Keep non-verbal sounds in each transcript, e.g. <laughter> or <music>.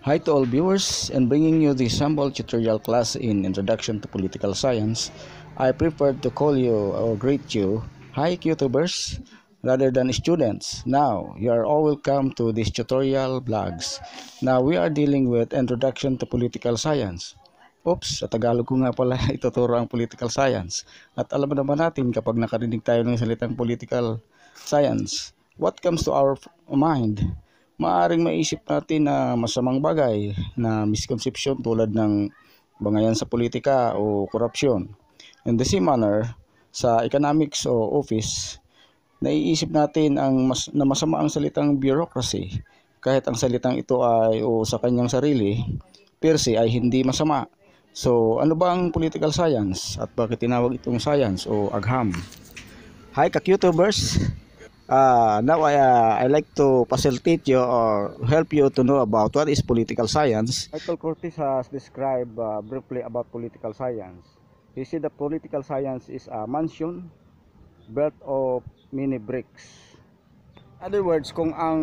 Hi to all viewers and bringing you the sample tutorial class in Introduction to Political Science. I prefer to call you or greet you hi YouTubers rather than students. Now, you are all welcome to this tutorial vlogs. Now, we are dealing with Introduction to Political Science. Oops, sa Tagalog ko nga pala <laughs> ituturo ang political science. At alam naman natin kapag nakarinig tayo ng salitang political science, what comes to our mind? maaring maisip natin na masamang bagay na misconception tulad ng bangayan sa politika o korupsyon. In the same manner, sa economics o office, naiisip natin ang mas, na masama ang salitang bureaucracy kahit ang salitang ito ay o sa kanyang sarili, per se ay hindi masama. So, ano ba ang political science at bakit tinawag itong science o agham? Hi, ka-YouTubers! uh, now I, uh, I like to facilitate you or help you to know about what is political science. Michael Curtis has described uh, briefly about political science. He said that political science is a mansion built of many bricks. In other words, kung ang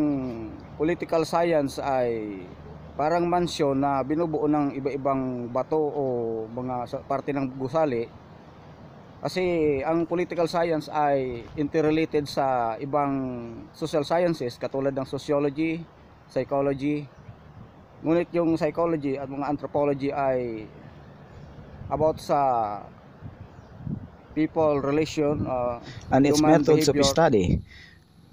political science ay parang mansion na binubuo ng iba-ibang bato o mga parte ng gusali, kasi ang political science ay interrelated sa ibang social sciences katulad ng sociology, psychology. Ngunit yung psychology at mga anthropology ay about sa people relation uh, and its methods behavior. of study.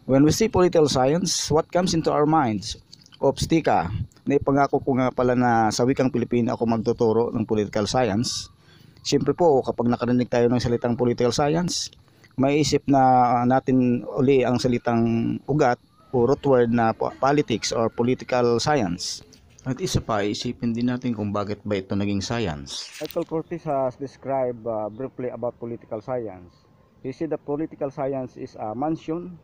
When we see political science, what comes into our minds? Obstika. Naipangako ko nga pala na sa wikang Pilipino ako magtuturo ng political science Siyempre po, kapag nakarinig tayo ng salitang political science, maiisip na ah, natin uli ang salitang ugat o root word na politics or political science. At isa pa, isipin din natin kung bakit ba ito naging science. Michael Curtis has described uh, briefly about political science. He said that political science is a mansion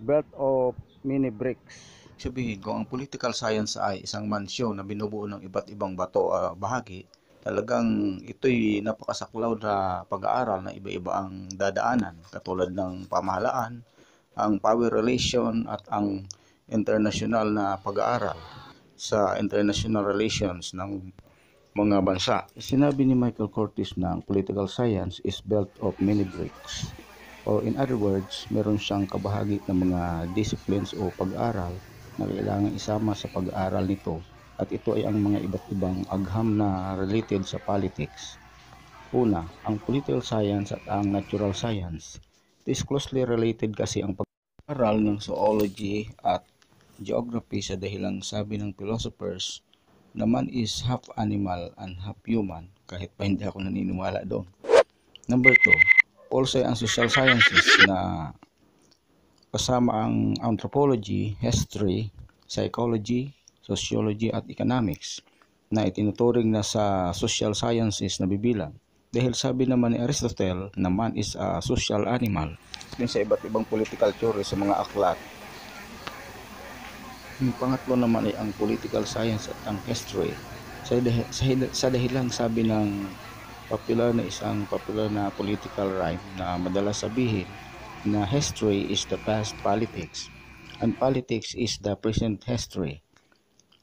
built of many bricks. Sabihin, ko, ang political science ay isang mansion na binubuo ng iba't ibang bato uh, bahagi, talagang ito'y napakasaklaw na pag-aaral na iba-iba ang dadaanan katulad ng pamahalaan, ang power relation at ang international na pag-aaral sa international relations ng mga bansa. Sinabi ni Michael Curtis ng political science is built of many bricks. O in other words, meron siyang kabahagi ng mga disciplines o pag-aaral na kailangan isama sa pag-aaral nito at ito ay ang mga iba't ibang agham na related sa politics. Una, ang political science at ang natural science. It is closely related kasi ang pag-aral ng zoology at geography sa dahilang sabi ng philosophers naman is half animal and half human kahit pa hindi ako naniniwala doon. Number 2, also ang social sciences na kasama ang anthropology, history, psychology, sociology at economics na itinuturing na sa social sciences na bibilang. Dahil sabi naman ni Aristotle na man is a social animal. Din sa iba't ibang political theory sa mga aklat. Yung pangatlo naman ay ang political science at ang history. Sa, sa, sa dahilang sabi ng popular na isang popular na political rhyme na madalas sabihin na history is the past politics and politics is the present history.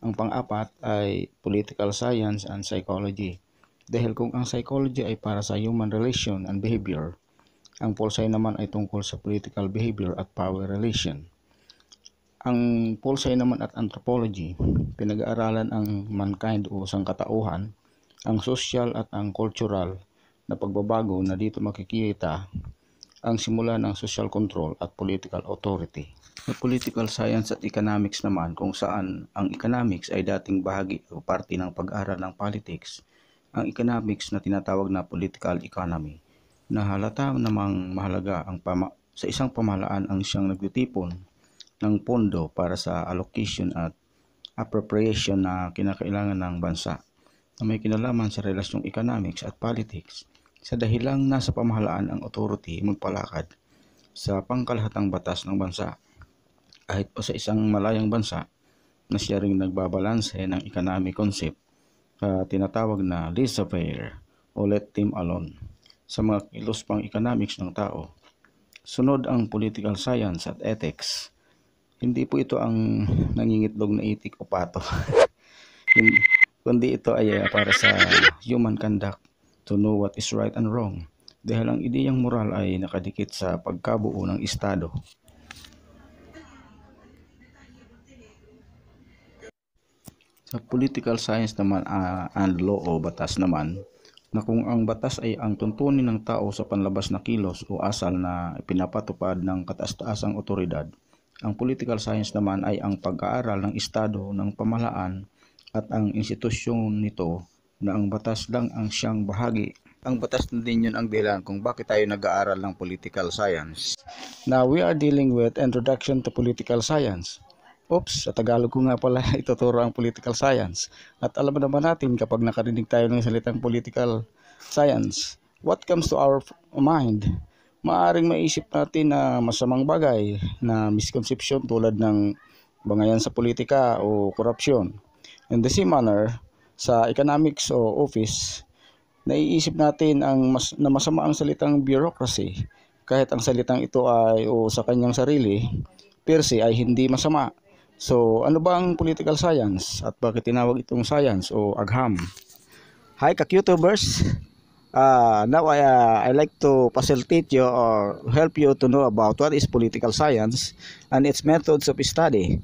Ang pang-apat ay political science and psychology. Dahil kung ang psychology ay para sa human relation and behavior, ang polsay naman ay tungkol sa political behavior at power relation. Ang polsay naman at anthropology, pinag-aaralan ang mankind o sangkatauhan, ang social at ang cultural na pagbabago na dito makikita ang simula ng social control at political authority. Sa political science at economics naman kung saan ang economics ay dating bahagi o parte ng pag-aral ng politics, ang economics na tinatawag na political economy, na halata namang mahalaga ang pama- sa isang pamahalaan ang siyang nagtitipon ng pondo para sa allocation at appropriation na kinakailangan ng bansa na may kinalaman sa relasyong economics at politics sa dahilang nasa pamahalaan ang authority magpalakad sa pangkalahatang batas ng bansa kahit pa sa isang malayang bansa na siya ring nagbabalanse ng economic concept uh, tinatawag na laissez faire o let them alone sa mga kilos pang economics ng tao. Sunod ang political science at ethics. Hindi po ito ang nangingitlog na itik o pato. <laughs> kundi ito ay ah, para sa human conduct to know what is right and wrong dahil ang ideyang moral ay nakadikit sa pagkabuo ng Estado. Sa political science naman uh, and law o batas naman, na kung ang batas ay ang tuntunin ng tao sa panlabas na kilos o asal na pinapatupad ng kataas-taasang otoridad, ang political science naman ay ang pag-aaral ng estado ng pamahalaan at ang institusyon nito na ang batas lang ang siyang bahagi. Ang batas na din yun ang dahilan kung bakit tayo nag-aaral ng political science. Now we are dealing with Introduction to Political Science. Oops, sa Tagalog ko nga pala <laughs> ituturo ang political science. At alam naman natin kapag nakarinig tayo ng salitang political science, what comes to our mind? Maaring maisip natin na masamang bagay na misconception tulad ng bangayan sa politika o korupsyon. In the same manner, sa economics o office, naiisip natin ang mas, na masama ang salitang bureaucracy kahit ang salitang ito ay o sa kanyang sarili, per se ay hindi masama So, ano ba ang political science at bakit tinawag itong science o agham? Hi, ka-YouTubers! Uh, ah, now, I, uh, I like to facilitate you or help you to know about what is political science and its methods of study.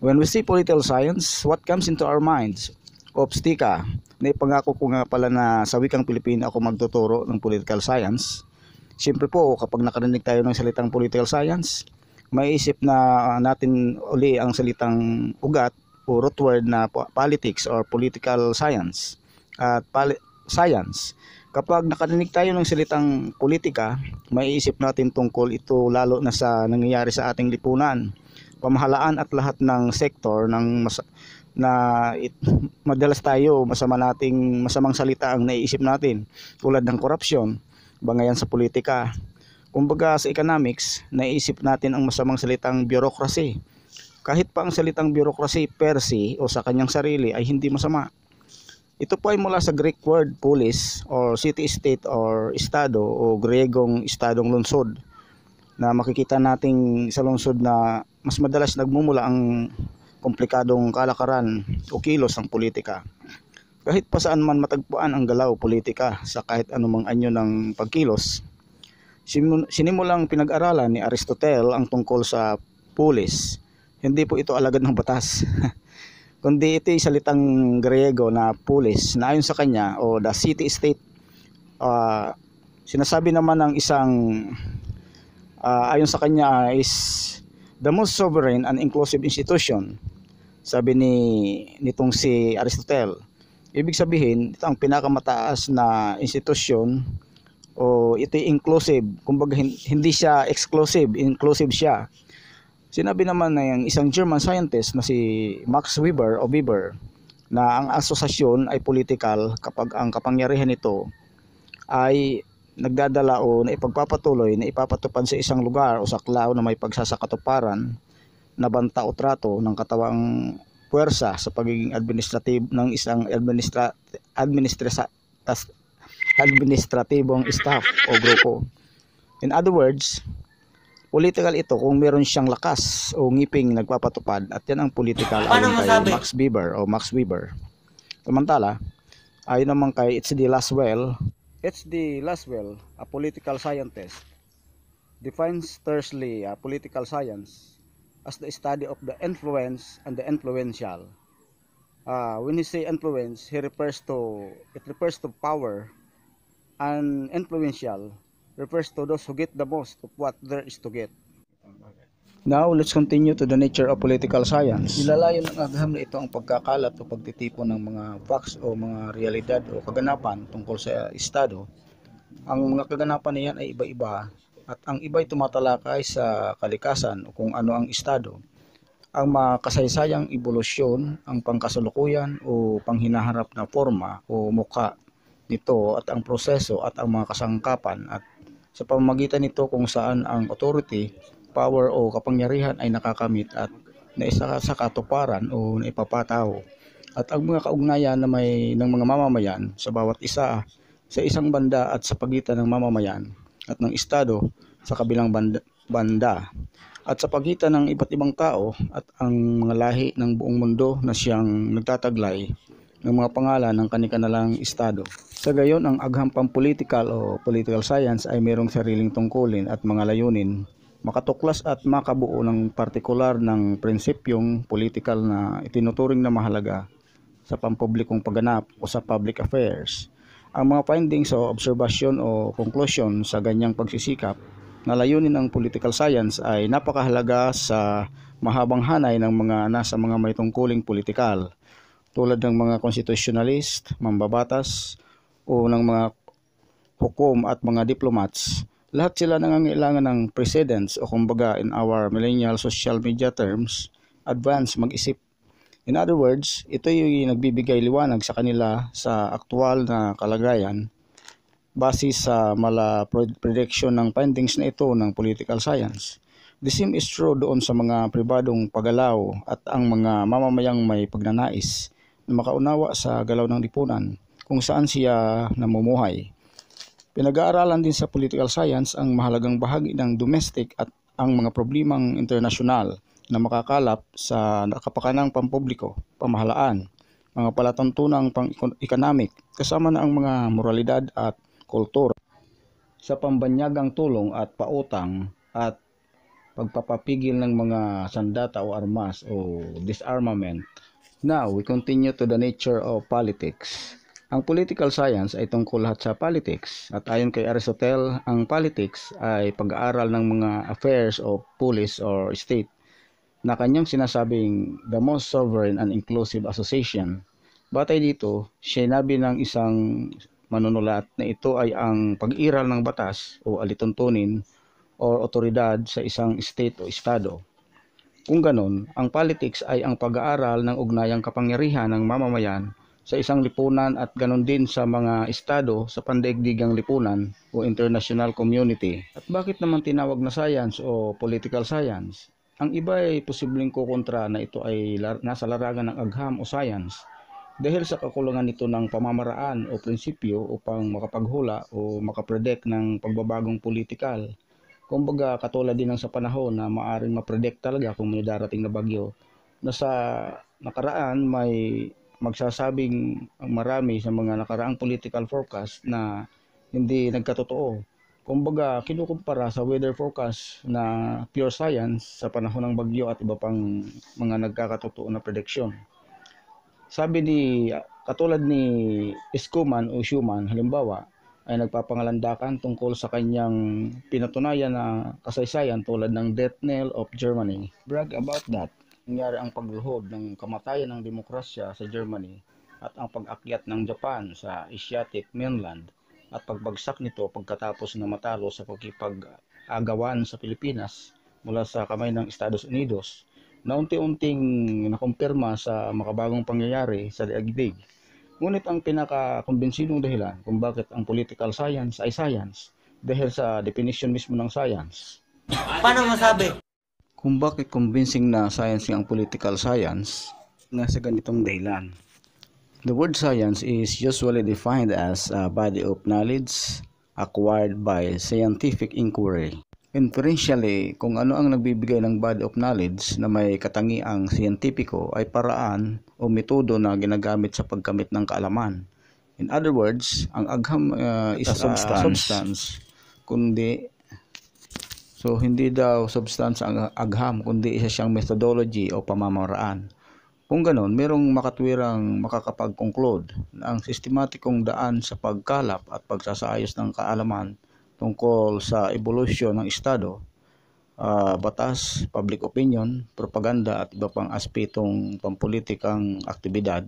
When we see political science, what comes into our minds? Obstika. Naipangako ko nga pala na sa wikang Pilipino ako magtuturo ng political science. Siyempre po, kapag nakarinig tayo ng salitang political science, maiisip na ah, natin uli ang salitang ugat o root word na politics or political science at pali- science. Kapag nakarinig tayo ng salitang politika, maiisip natin tungkol ito lalo na sa nangyayari sa ating lipunan, pamahalaan at lahat ng sektor ng mas- na it, madalas tayo masama nating masamang salita ang naiisip natin tulad ng korupsyon, bangayan sa politika, Kumbaga sa economics, naisip natin ang masamang salitang bureaucracy. Kahit pa ang salitang bureaucracy per se o sa kanyang sarili ay hindi masama. Ito po ay mula sa Greek word polis or city state or estado o Gregong estadong lungsod na makikita nating sa lungsod na mas madalas nagmumula ang komplikadong kalakaran o kilos ng politika. Kahit pa saan man matagpuan ang galaw politika sa kahit anumang anyo ng pagkilos, Sinimulang pinag-aralan ni Aristotle ang tungkol sa polis. Hindi po ito alagad ng batas. <laughs> kundi ito ay salitang Griego na polis na ayon sa kanya o the city state uh, sinasabi naman ng isang uh, ayon sa kanya is the most sovereign and inclusive institution sabi ni nitong si Aristotle ibig sabihin ito ang pinakamataas na institusyon o ito'y inclusive kumbaga hindi siya exclusive inclusive siya sinabi naman ng isang German scientist na si Max Weber o Weber na ang asosasyon ay political kapag ang kapangyarihan nito ay nagdadala o na ipagpapatuloy na ipapatupad sa isang lugar o sa klaw na may pagsasakatuparan na banta o trato ng katawang puwersa sa pagiging administrative ng isang administra administrasa administratibong staff o grupo. In other words, political ito kung meron siyang lakas o ngiping nagpapatupad at yan ang political ayon kay Max Weber o Max Weber. Samantala, ayon naman kay It's H.D. Laswell, H.D. Laswell, a political scientist, defines tersely uh, political science as the study of the influence and the influential. Uh, when he say influence, he refers to it refers to power and influential refers to those who get the most of what there is to get. Now, let's continue to the nature of political science. Nilalayo ng agham na ito ang pagkakalat o pagtitipon ng mga facts o mga realidad o kaganapan tungkol sa estado. Ang mga kaganapan niyan ay iba-iba at ang iba'y tumatalakay sa kalikasan o kung ano ang estado. Ang mga kasaysayang ebolusyon, ang pangkasalukuyan o panghinaharap na forma o muka nito at ang proseso at ang mga kasangkapan at sa pamamagitan nito kung saan ang authority, power o kapangyarihan ay nakakamit at naisa sa katuparan o naipapataw. At ang mga kaugnayan na may ng mga mamamayan sa bawat isa sa isang banda at sa pagitan ng mamamayan at ng estado sa kabilang banda, banda at sa pagitan ng iba't ibang tao at ang mga lahi ng buong mundo na siyang nagtataglay ng mga pangalan ng kanikanalang estado. Sa gayon, ang agham pampolitical o political science ay mayroong sariling tungkulin at mga layunin, makatuklas at makabuo ng partikular ng prinsipyong political na itinuturing na mahalaga sa pampublikong pagganap o sa public affairs. Ang mga findings o observation o conclusion sa ganyang pagsisikap na layunin ng political science ay napakahalaga sa mahabang hanay ng mga nasa mga may tungkuling politikal tulad ng mga constitutionalist, mambabatas, o ng mga hukom at mga diplomats, lahat sila nangangailangan ng precedence o kumbaga in our millennial social media terms, advance mag-isip. In other words, ito yung nagbibigay liwanag sa kanila sa aktual na kalagayan base sa mala prediction ng findings na ito ng political science. The same is true doon sa mga pribadong pagalaw at ang mga mamamayang may pagnanais na makaunawa sa galaw ng lipunan kung saan siya namumuhay. Pinag-aaralan din sa political science ang mahalagang bahagi ng domestic at ang mga problemang internasyonal na makakalap sa nakapakanang pampubliko, pamahalaan, mga palatuntunang pang-economic, kasama na ang mga moralidad at kultura sa pambanyagang tulong at pautang at pagpapapigil ng mga sandata o armas o disarmament. Now, we continue to the nature of politics. Ang political science ay tungkol lahat sa politics at ayon kay Aristotle, ang politics ay pag-aaral ng mga affairs of polis or state na kanyang sinasabing the most sovereign and inclusive association. Batay dito, sinabi ng isang manunulat na ito ay ang pag-iral ng batas o alituntunin o otoridad sa isang state o estado. Kung ganon, ang politics ay ang pag-aaral ng ugnayang kapangyarihan ng mamamayan sa isang lipunan at ganun din sa mga estado sa pandaigdigang lipunan o international community. At bakit naman tinawag na science o political science? Ang iba ay posibleng kukontra na ito ay nasa larangan ng agham o science dahil sa kakulangan nito ng pamamaraan o prinsipyo upang makapaghula o makapredict ng pagbabagong politikal. Kumbaga katulad din ng sa panahon na maaring mapredict talaga kung may darating na bagyo na sa nakaraan may magsasabing ang marami sa mga nakaraang political forecast na hindi nagkatotoo. Kumbaga, kinukumpara sa weather forecast na pure science sa panahon ng bagyo at iba pang mga nagkakatotoo na prediksyon. Sabi ni, katulad ni Eskuman o Schumann, halimbawa, ay nagpapangalandakan tungkol sa kanyang pinatunayan na kasaysayan tulad ng Death Knell of Germany. Brag about that nangyari ang pagluhod ng kamatayan ng demokrasya sa Germany at ang pag-akyat ng Japan sa Asiatic mainland at pagbagsak nito pagkatapos na matalo sa pagkipag-agawan sa Pilipinas mula sa kamay ng Estados Unidos na unti-unting nakumpirma sa makabagong pangyayari sa daigdig. Ngunit ang pinaka-kumbensinong dahilan kung bakit ang political science ay science dahil sa definition mismo ng science. Paano masabi? kung bakit convincing na science ang political science na sa ganitong dahilan. The word science is usually defined as a body of knowledge acquired by scientific inquiry. Inferentially, kung ano ang nagbibigay ng body of knowledge na may katangiang siyentipiko ay paraan o metodo na ginagamit sa pagkamit ng kaalaman. In other words, ang agham uh, is a substance, a substance kundi So hindi daw substance ang agham kundi isa siyang methodology o pamamaraan. Kung ganoon, merong makatwirang makakapag-conclude na ang sistematikong daan sa pagkalap at pagsasayos ng kaalaman tungkol sa evolusyon ng Estado, uh, batas, public opinion, propaganda at iba pang aspetong pampulitikang aktibidad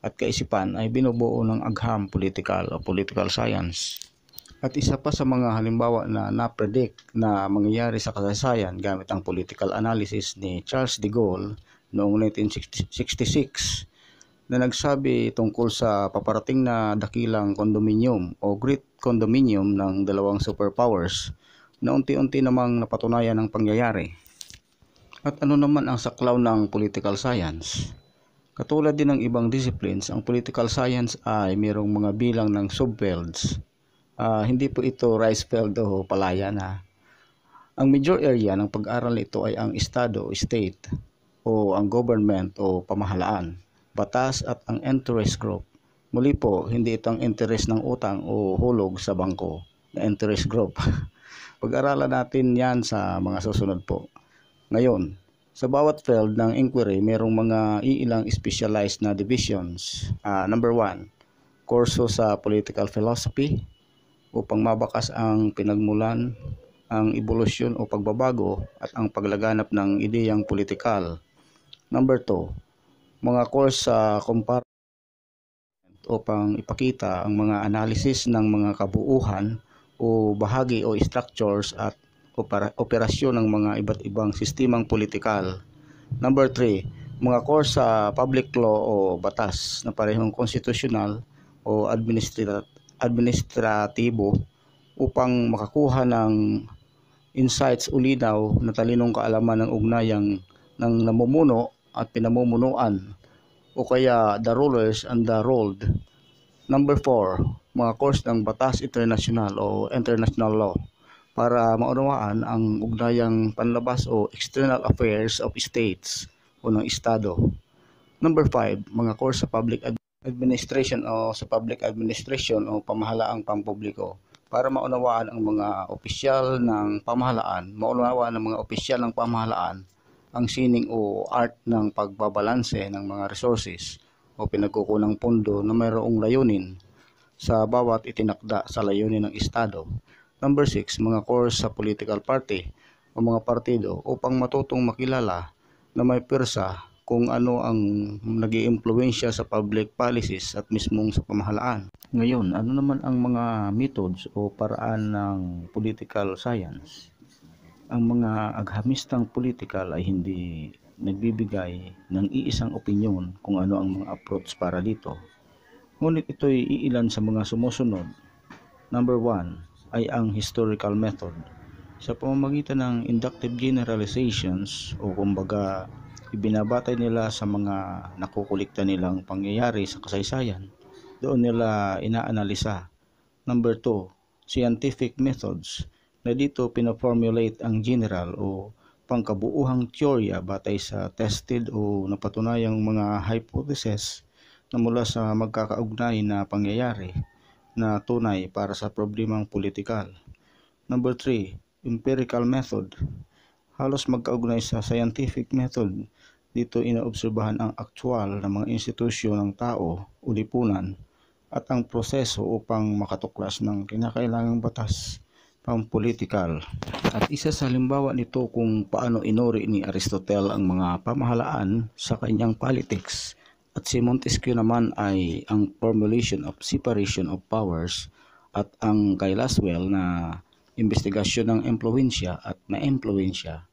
at kaisipan ay binubuo ng agham political o political science at isa pa sa mga halimbawa na na-predict na mangyayari sa kasaysayan gamit ang political analysis ni Charles de Gaulle noong 1966 na nagsabi tungkol sa paparating na dakilang condominium o great condominium ng dalawang superpowers na unti-unti namang napatunayan ang pangyayari. At ano naman ang saklaw ng political science? Katulad din ng ibang disciplines, ang political science ay mayroong mga bilang ng subfields Uh, hindi po ito rice field o palayan na. Ang major area ng pag-aaral ito ay ang estado, state, o ang government o pamahalaan, batas at ang interest group. Muli po, hindi ito ang interest ng utang o hulog sa bangko na interest group. <laughs> Pag-aralan natin yan sa mga susunod po. Ngayon, sa bawat field ng inquiry, merong mga iilang specialized na divisions. Uh, number 1, kurso sa political philosophy upang mabakas ang pinagmulan, ang ebolusyon o pagbabago at ang paglaganap ng ideyang politikal. Number 2, mga course sa compare upang ipakita ang mga analysis ng mga kabuuhan o bahagi o structures at operasyon ng mga iba't ibang sistemang politikal. Number 3, mga course sa public law o batas na parehong konstitusyonal o administrat administratibo upang makakuha ng insights o linaw na talinong kaalaman ng ugnayang ng namumuno at pinamumunuan o kaya the rulers and the ruled. Number 4, mga course ng batas international o international law para maunawaan ang ugnayang panlabas o external affairs of states o ng estado. Number 5, mga course sa public administration administration o sa public administration o pamahalaang pampubliko para maunawaan ang mga opisyal ng pamahalaan, maunawaan ng mga opisyal ng pamahalaan ang sining o art ng pagbabalanse ng mga resources o pinagkukunang pondo na mayroong layunin sa bawat itinakda sa layunin ng Estado. Number 6, mga course sa political party o mga partido upang matutong makilala na may pirsa kung ano ang nag iimpluwensya sa public policies at mismong sa pamahalaan. Ngayon, ano naman ang mga methods o paraan ng political science? Ang mga aghamistang political ay hindi nagbibigay ng iisang opinyon kung ano ang mga approach para dito. Ngunit ito'y iilan sa mga sumusunod. Number 1 ay ang historical method. Sa pamamagitan ng inductive generalizations o kumbaga ibinabatay nila sa mga nakukulikta nilang pangyayari sa kasaysayan. Doon nila inaanalisa. Number 2, scientific methods na dito pinaformulate ang general o pangkabuuhang teorya batay sa tested o napatunayang mga hypothesis na mula sa magkakaugnay na pangyayari na tunay para sa problemang politikal. Number 3, empirical method halos magkaugnay sa scientific method. Dito inaobserbahan ang aktual na mga institusyon ng tao o lipunan at ang proseso upang makatuklas ng kinakailangang batas pampolitikal. At isa sa halimbawa nito kung paano inori ni Aristotle ang mga pamahalaan sa kanyang politics at si Montesquieu naman ay ang formulation of separation of powers at ang kay Laswell na investigasyon ng impluensya at na-impluensya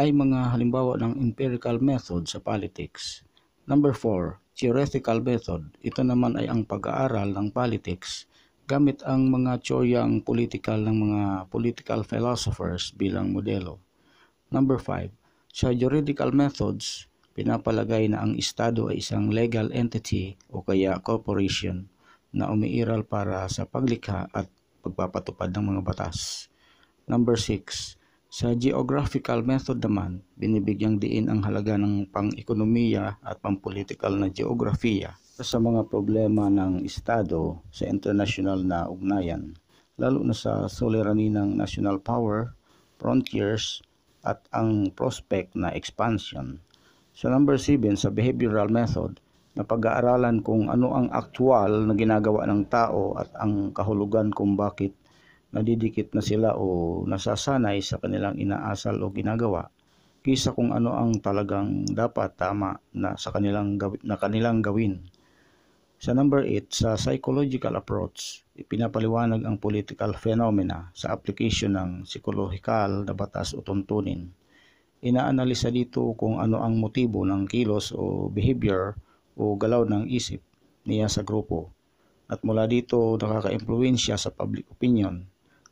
ay mga halimbawa ng empirical method sa politics. Number 4, theoretical method. Ito naman ay ang pag-aaral ng politics gamit ang mga tsoyang political ng mga political philosophers bilang modelo. Number 5, sa juridical methods, pinapalagay na ang Estado ay isang legal entity o kaya corporation na umiiral para sa paglikha at pagpapatupad ng mga batas. Number 6, sa geographical method naman, binibigyang diin ang halaga ng pang-ekonomiya at pang-political na geografiya sa mga problema ng Estado sa international na ugnayan, lalo na sa solerani ng national power, frontiers, at ang prospect na expansion. Sa number 7, sa behavioral method, na pag-aaralan kung ano ang aktual na ginagawa ng tao at ang kahulugan kung bakit nadidikit na sila o nasasanay sa kanilang inaasal o ginagawa kaysa kung ano ang talagang dapat tama na sa kanilang na kanilang gawin. Sa number 8, sa psychological approach, ipinapaliwanag ang political phenomena sa application ng psychological na batas o tuntunin. Inaanalisa dito kung ano ang motibo ng kilos o behavior o galaw ng isip niya sa grupo. At mula dito nakaka sa public opinion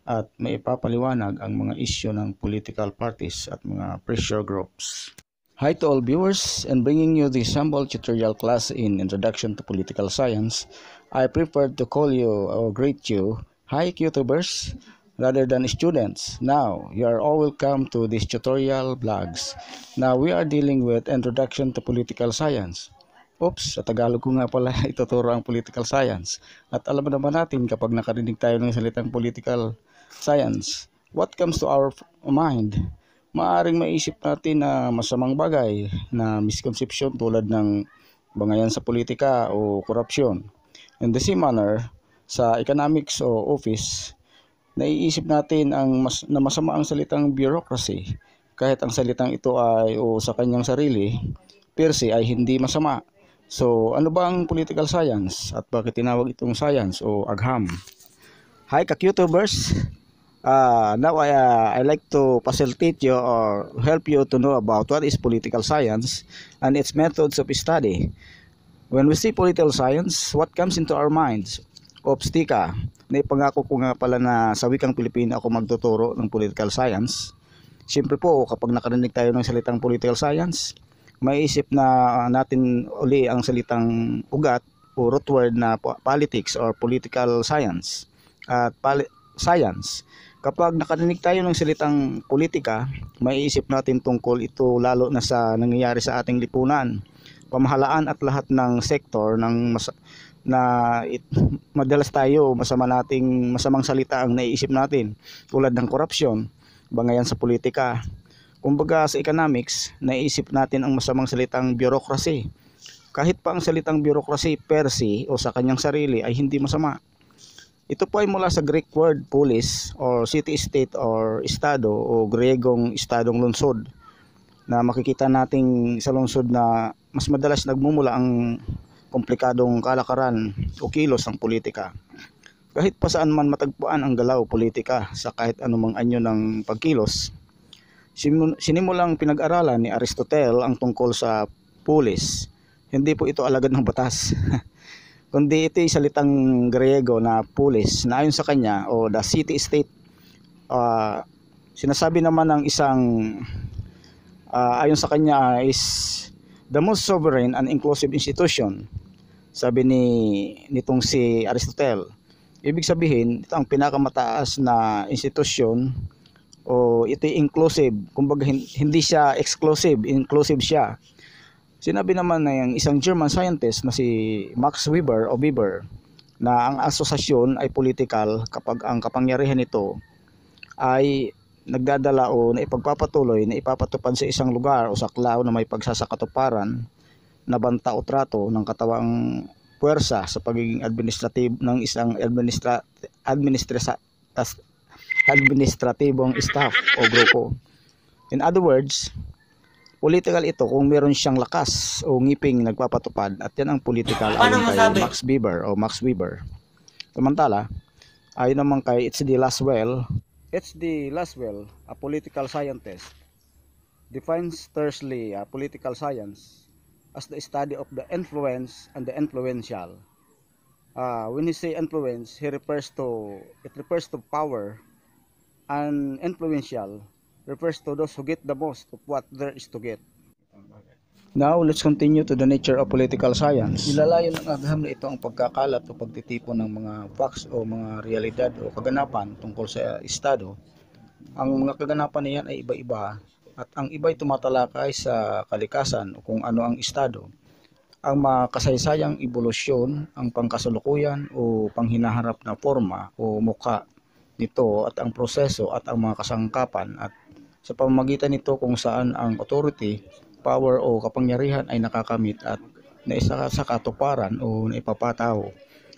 at maipapaliwanag ang mga isyo ng political parties at mga pressure groups. Hi to all viewers, and bringing you the sample tutorial class in Introduction to Political Science, I prefer to call you or greet you, hi YouTubers, rather than students. Now, you are all welcome to this tutorial vlogs. Now, we are dealing with Introduction to Political Science. Oops, sa Tagalog ko nga pala <laughs> ituturo ang political science. At alam naman natin kapag nakarinig tayo ng salitang political science. What comes to our mind? Maaring maisip natin na masamang bagay na misconception tulad ng bangayan sa politika o korupsyon. In the same manner, sa economics o office, naiisip natin ang mas, na masama ang salitang bureaucracy kahit ang salitang ito ay o sa kanyang sarili, per se ay hindi masama. So, ano ba ang political science at bakit tinawag itong science o agham? Hi, ka youtubers uh, now I, uh, I like to facilitate you or help you to know about what is political science and its methods of study. When we see political science, what comes into our minds? Obstika. May pangako ko nga pala na sa wikang Pilipino ako magtuturo ng political science. Siyempre po, kapag nakarinig tayo ng salitang political science, maiisip na ah, natin uli ang salitang ugat o root word na politics or political science at poli- science kapag nakarinig tayo ng salitang politika, maiisip natin tungkol ito lalo na sa nangyayari sa ating lipunan, pamahalaan at lahat ng sektor ng mas na it, madalas tayo masama nating masamang salita ang naiisip natin tulad ng korupsyon, bangayan sa politika. Kumbaga sa economics, naiisip natin ang masamang salitang bureaucracy. Kahit pa ang salitang bureaucracy per se o sa kanyang sarili ay hindi masama ito po ay mula sa Greek word polis or city state or estado o Gregong estadong lungsod na makikita nating sa lungsod na mas madalas nagmumula ang komplikadong kalakaran o kilos ng politika. Kahit pa saan man matagpuan ang galaw politika sa kahit anumang anyo ng pagkilos, sinimulang pinag-aralan ni Aristotle ang tungkol sa polis. Hindi po ito alagad ng batas. <laughs> kundi ito ay salitang Grego na polis na ayon sa kanya o the city state uh, sinasabi naman ng isang uh, ayon sa kanya is the most sovereign and inclusive institution sabi ni nitong si Aristotle ibig sabihin ito ang pinakamataas na institusyon o ito inclusive kumbaga hindi siya exclusive inclusive siya Sinabi naman ng isang German scientist na si Max Weber o Weber na ang asosasyon ay political kapag ang kapangyarihan nito ay nagdadala o na ipagpapatuloy na ipapatupad sa isang lugar o saklaw na may pagsasakatuparan na banta o trato ng katawang puwersa sa pagiging administrative ng isang administra, administra, administratibong staff o grupo. In other words, political ito kung meron siyang lakas o ngiping nagpapatupad at yan ang political ayon kay Max Weber o Max Weber. Samantala, ayon naman kay It's H.D. Laswell, H.D. Laswell, a political scientist, defines tersely uh, political science as the study of the influence and the influential. Uh, when he say influence, he refers to it refers to power and influential refers to those who get the most of what there is to get. Now, let's continue to the nature of political science. Nilalayo ng agham na ito ang pagkakalat o pagtitipon ng mga facts o mga realidad o kaganapan tungkol sa estado. Ang mga kaganapan na ay iba-iba at ang iba'y tumatalakay sa kalikasan o kung ano ang estado. Ang makasaysayang ebolusyon, ang pangkasalukuyan o panghinaharap na forma o muka nito at ang proseso at ang mga kasangkapan at sa pamamagitan nito kung saan ang authority, power o kapangyarihan ay nakakamit at naisa sa katuparan o naipapataw.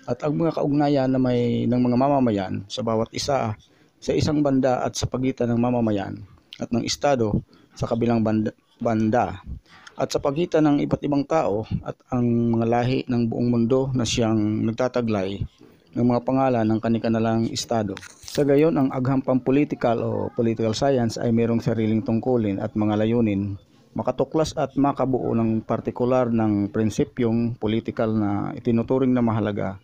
At ang mga kaugnayan na may ng mga mamamayan sa bawat isa sa isang banda at sa pagitan ng mamamayan at ng estado sa kabilang banda, banda at sa pagitan ng iba't ibang tao at ang mga lahi ng buong mundo na siyang nagtataglay ng mga pangalan ng kanikanalang estado. Sa gayon, ang aghang pampolitical o political science ay mayroong sariling tungkulin at mga layunin, makatuklas at makabuo ng partikular ng prinsipyong political na itinuturing na mahalaga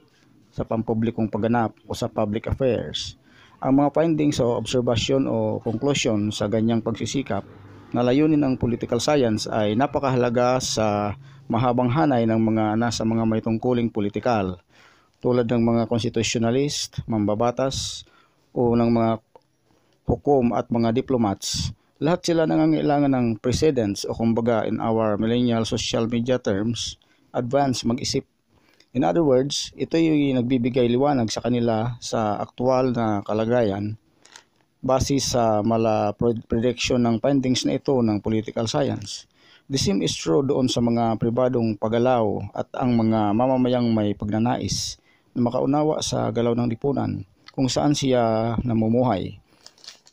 sa pampublikong pagganap o sa public affairs. Ang mga findings o observation o conclusion sa ganyang pagsisikap na layunin ng political science ay napakahalaga sa mahabang hanay ng mga nasa mga may tungkuling politikal tulad ng mga constitutionalist, mambabatas, o ng mga hukom at mga diplomats, lahat sila nangangailangan ng precedence o kumbaga in our millennial social media terms, advance mag-isip. In other words, ito yung nagbibigay liwanag sa kanila sa aktual na kalagayan base sa mala prediction ng findings na ito ng political science. The same is true doon sa mga pribadong pagalaw at ang mga mamamayang may pagnanais na makaunawa sa galaw ng lipunan kung saan siya namumuhay.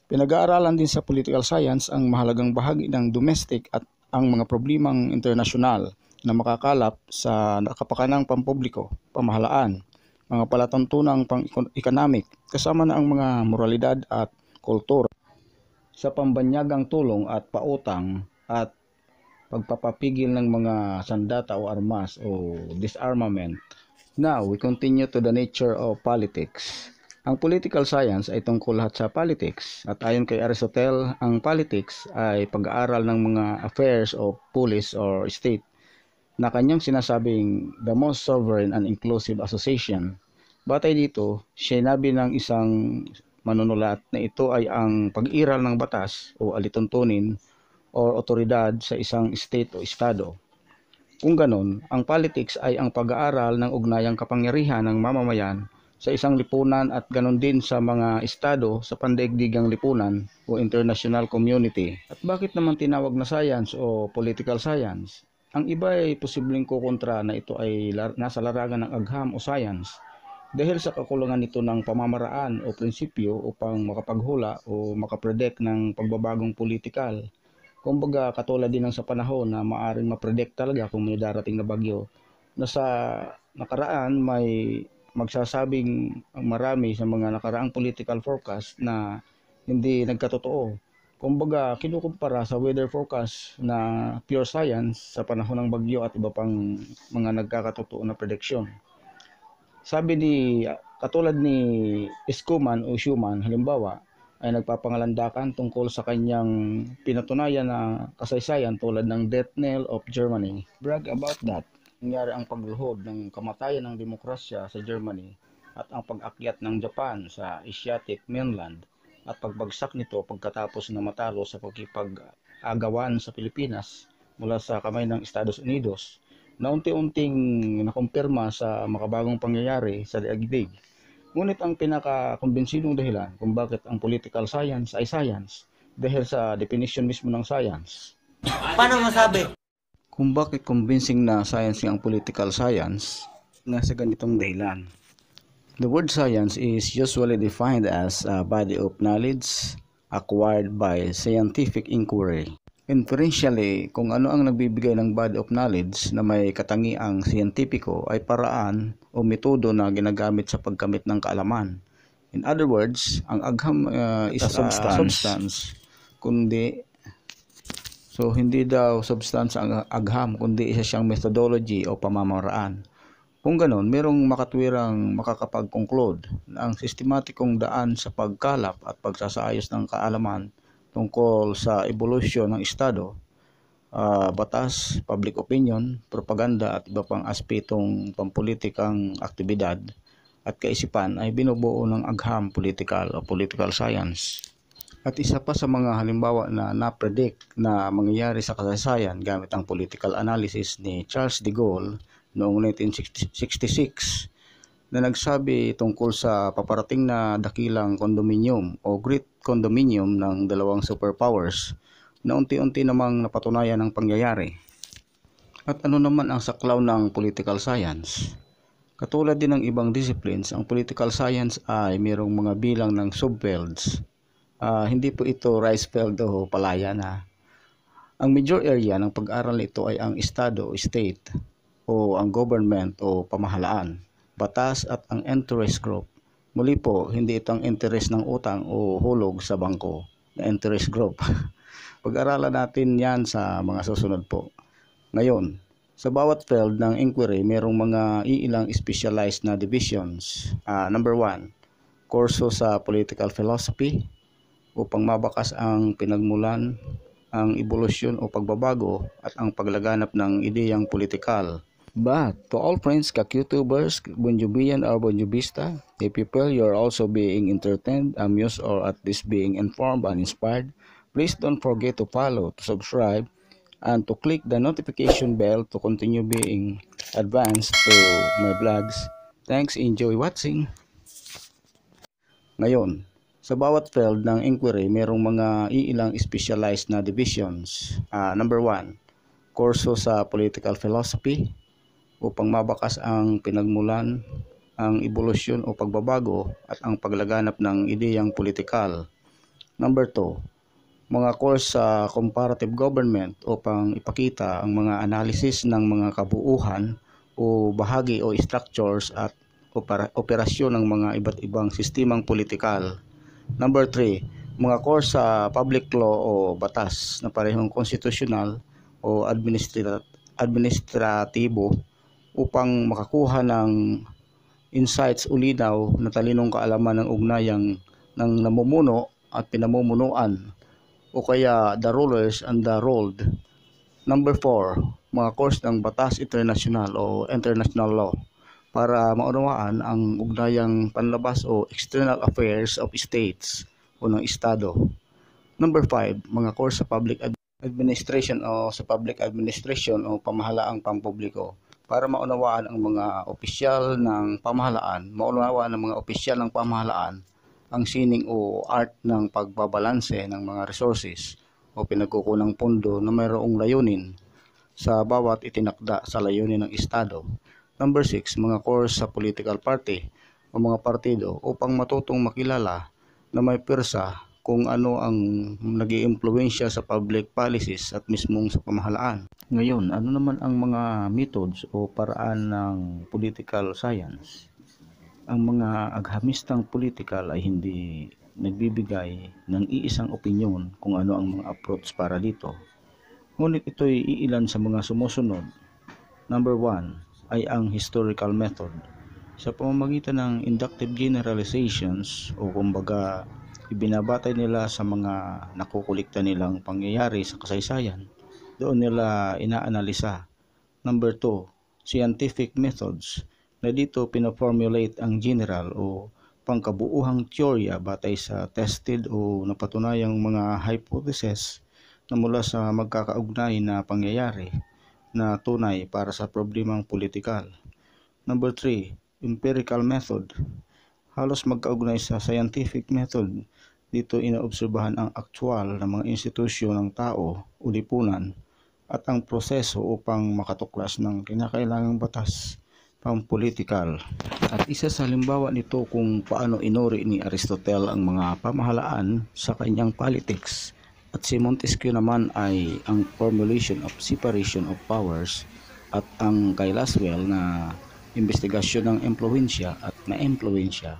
Pinag-aaralan din sa political science ang mahalagang bahagi ng domestic at ang mga problemang internasyonal na makakalap sa nakapakanang pampubliko, pamahalaan, mga palatuntunang pang-economic, kasama na ang mga moralidad at kultura sa pambanyagang tulong at pautang at pagpapapigil ng mga sandata o armas o disarmament. Now, we continue to the nature of politics. Ang political science ay tungkol lahat sa politics at ayon kay Aristotle, ang politics ay pag-aaral ng mga affairs of polis or state na kanyang sinasabing the most sovereign and inclusive association. Batay dito, sinabi ng isang manunulat na ito ay ang pag-iral ng batas o alituntunin o otoridad sa isang state o estado. Kung ganon, ang politics ay ang pag-aaral ng ugnayang kapangyarihan ng mamamayan sa isang lipunan at ganun din sa mga estado sa pandaigdigang lipunan o international community. At bakit naman tinawag na science o political science? Ang iba ay posibleng kukontra na ito ay lar- nasa larangan ng agham o science dahil sa kakulangan nito ng pamamaraan o prinsipyo upang makapaghula o makapredict ng pagbabagong politikal. Kumbaga katulad din ng sa panahon na maaring mapredict talaga kung may darating na bagyo na sa nakaraan may magsasabing ang marami sa mga nakaraang political forecast na hindi nagkatotoo. Kumbaga, kinukumpara sa weather forecast na pure science sa panahon ng bagyo at iba pang mga nagkakatotoo na prediction. Sabi ni, katulad ni Iskuman o Schumann, halimbawa, ay nagpapangalandakan tungkol sa kanyang pinatunayan na kasaysayan tulad ng death knell of Germany. Brag about that nangyari ang pagluhod ng kamatayan ng demokrasya sa Germany at ang pag-akyat ng Japan sa Asiatic mainland at pagbagsak nito pagkatapos na matalo sa pagkipag-agawan sa Pilipinas mula sa kamay ng Estados Unidos na unti-unting nakumpirma sa makabagong pangyayari sa daigdig. Ngunit ang pinaka-kumbensinong dahilan kung bakit ang political science ay science dahil sa definition mismo ng science. Paano masabi? kung bakit convincing na science ang political science na sa ganitong dahilan. The word science is usually defined as a body of knowledge acquired by scientific inquiry. Inferentially, kung ano ang nagbibigay ng body of knowledge na may katangiang siyentipiko ay paraan o metodo na ginagamit sa pagkamit ng kaalaman. In other words, ang agham uh, is a substance. substance, kundi So hindi daw substance ang agham kundi isa siyang methodology o pamamaraan. Kung ganoon, merong makatwirang makakapag-conclude na ang sistematikong daan sa pagkalap at pagsasaayos ng kaalaman tungkol sa evolusyon ng Estado, uh, batas, public opinion, propaganda at iba pang aspetong pampulitikang aktibidad at kaisipan ay binubuo ng agham political o political science. At isa pa sa mga halimbawa na napredict na mangyayari sa kasaysayan gamit ang political analysis ni Charles de Gaulle noong 1966 na nagsabi tungkol sa paparating na dakilang condominium o great condominium ng dalawang superpowers na unti-unti namang napatunayan ang pangyayari. At ano naman ang saklaw ng political science? Katulad din ng ibang disciplines, ang political science ay mayroong mga bilang ng subfields Uh, hindi po ito rice field o palaya na. Ang major area ng pag-aral nito ay ang estado state o ang government o pamahalaan, batas at ang interest group. Muli po, hindi ito ang interest ng utang o hulog sa bangko na interest group. <laughs> Pag-aralan natin yan sa mga susunod po. Ngayon, sa bawat field ng inquiry, merong mga iilang specialized na divisions. Uh, number one, kurso sa political philosophy upang mabakas ang pinagmulan, ang ebolusyon o pagbabago at ang paglaganap ng ideyang politikal. But to all friends, ka youtubers bunjubian or Bonjubista, the people you are also being entertained, amused, or at least being informed and inspired, please don't forget to follow, to subscribe, and to click the notification bell to continue being advanced to my vlogs. Thanks, enjoy watching. Ngayon, sa bawat field ng inquiry, merong mga iilang specialized na divisions. Uh, number 1, kurso sa political philosophy upang mabakas ang pinagmulan, ang ebolusyon o pagbabago at ang paglaganap ng ideyang politikal. Number 2, mga course sa comparative government upang ipakita ang mga analysis ng mga kabuuhan o bahagi o structures at operasyon ng mga iba't ibang sistemang politikal. Number 3, mga course sa public law o batas na parehong konstitusyonal o administrat administratibo upang makakuha ng insights o linaw na talinong kaalaman ng ugnayang ng namumuno at pinamumunuan o kaya the rulers and the ruled. Number 4, mga course ng batas international o international law para maunawaan ang ugnayang panlabas o external affairs of states o ng estado. Number 5, mga course sa public administration o sa public administration o pamahalaang pampubliko para maunawaan ang mga opisyal ng pamahalaan, maunawaan ng mga opisyal ng pamahalaan ang sining o art ng pagbabalanse ng mga resources o pinagkukunang pondo na mayroong layunin sa bawat itinakda sa layunin ng Estado. Number 6, mga course sa political party o mga partido upang matutong makilala na may pirsa kung ano ang nag iimpluwensya sa public policies at mismong sa pamahalaan. Ngayon, ano naman ang mga methods o paraan ng political science? Ang mga aghamistang political ay hindi nagbibigay ng iisang opinyon kung ano ang mga approach para dito. Ngunit ito'y iilan sa mga sumusunod. Number 1, ay ang historical method. Sa pamamagitan ng inductive generalizations o kumbaga ibinabatay nila sa mga nakukulikta nilang pangyayari sa kasaysayan, doon nila inaanalisa. Number 2, scientific methods na dito pinaformulate ang general o pangkabuuhang teorya batay sa tested o napatunayang mga hypotheses na mula sa magkakaugnay na pangyayari na tunay para sa problemang politikal. Number 3, empirical method. Halos magkaugnay sa scientific method. Dito inaobserbahan ang aktual na mga institusyon ng tao o lipunan at ang proseso upang makatuklas ng kinakailangang batas pampolitikal. At isa sa halimbawa nito kung paano inori ni Aristotle ang mga pamahalaan sa kanyang politics. At si Montesquieu naman ay ang formulation of separation of powers at ang kay Laswell na investigasyon ng impluensya at na-impluensya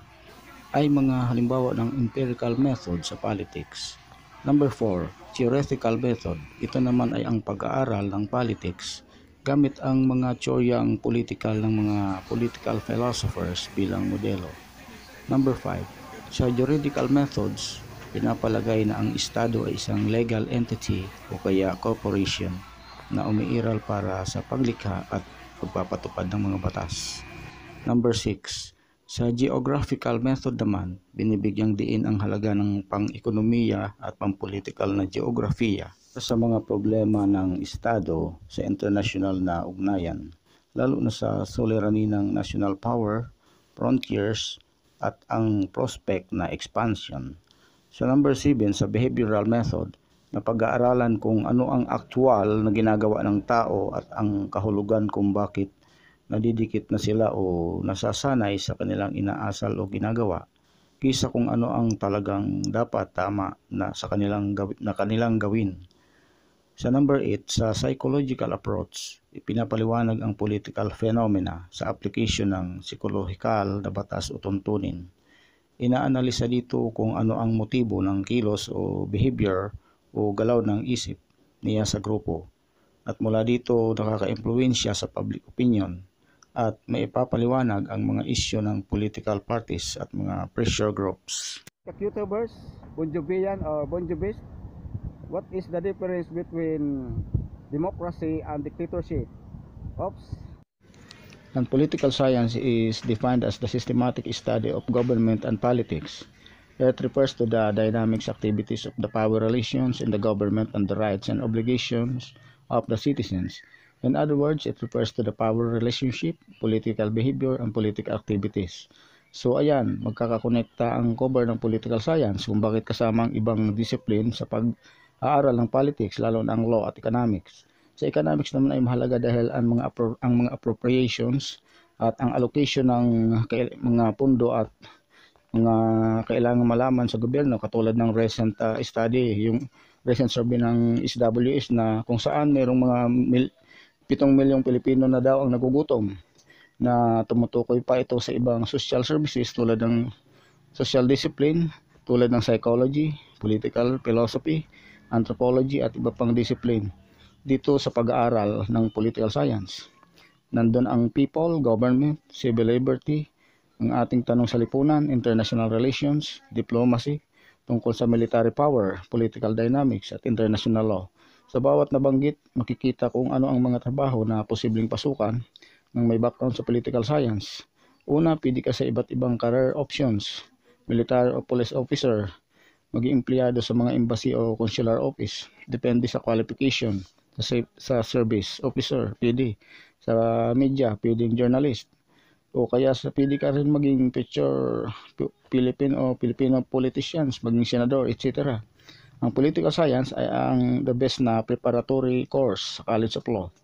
ay mga halimbawa ng empirical method sa politics. Number 4, theoretical method. Ito naman ay ang pag-aaral ng politics gamit ang mga teoryang political ng mga political philosophers bilang modelo. Number 5, sa juridical methods, pinapalagay na ang Estado ay isang legal entity o kaya corporation na umiiral para sa paglikha at pagpapatupad ng mga batas. Number 6. Sa geographical method naman, binibigyang diin ang halaga ng pang-ekonomiya at pang-political na geografiya sa mga problema ng Estado sa international na ugnayan, lalo na sa solerani ng national power, frontiers, at ang prospect na expansion. Sa number 7, sa behavioral method, na pag-aaralan kung ano ang aktual na ginagawa ng tao at ang kahulugan kung bakit nadidikit na sila o nasasanay sa kanilang inaasal o ginagawa kisa kung ano ang talagang dapat tama na sa kanilang na kanilang gawin. Sa number 8, sa psychological approach, ipinapaliwanag ang political phenomena sa application ng psikolohikal na batas o tuntunin inaanalisa dito kung ano ang motibo ng kilos o behavior o galaw ng isip niya sa grupo. At mula dito nakakaimpluensya sa public opinion at maipapaliwanag ang mga isyo ng political parties at mga pressure groups. YouTubers, Bonjovian or Bonjovist, what is the difference between democracy and dictatorship? Oops, and political science is defined as the systematic study of government and politics. It refers to the dynamics activities of the power relations in the government and the rights and obligations of the citizens. In other words, it refers to the power relationship, political behavior, and political activities. So ayan, magkakakonekta ang cover ng political science kung bakit kasama ang ibang discipline sa pag-aaral ng politics, lalo na ang law at economics. Sa economics naman ay mahalaga dahil ang mga ang mga appropriations at ang allocation ng mga pundo at mga kailangan malaman sa gobyerno katulad ng recent uh, study yung recent survey ng SWS na kung saan mayroong mga mil, 7 milyong Pilipino na daw ang nagugutom na tumutukoy pa ito sa ibang social services tulad ng social discipline, tulad ng psychology, political philosophy, anthropology at iba pang discipline dito sa pag-aaral ng political science. Nandun ang people, government, civil liberty, ang ating tanong sa lipunan, international relations, diplomacy, tungkol sa military power, political dynamics, at international law. Sa bawat nabanggit, makikita kung ano ang mga trabaho na posibleng pasukan ng may background sa political science. Una, pwede ka sa iba't ibang career options, military o police officer, maging empleyado sa mga embassy o consular office, depende sa qualification, sa, sa service officer, pwede. Sa media, pwedeng journalist. O kaya sa pwede ka rin maging picture Philippine o Filipino politicians, maging senador, etc. Ang political science ay ang the best na preparatory course sa College of Law.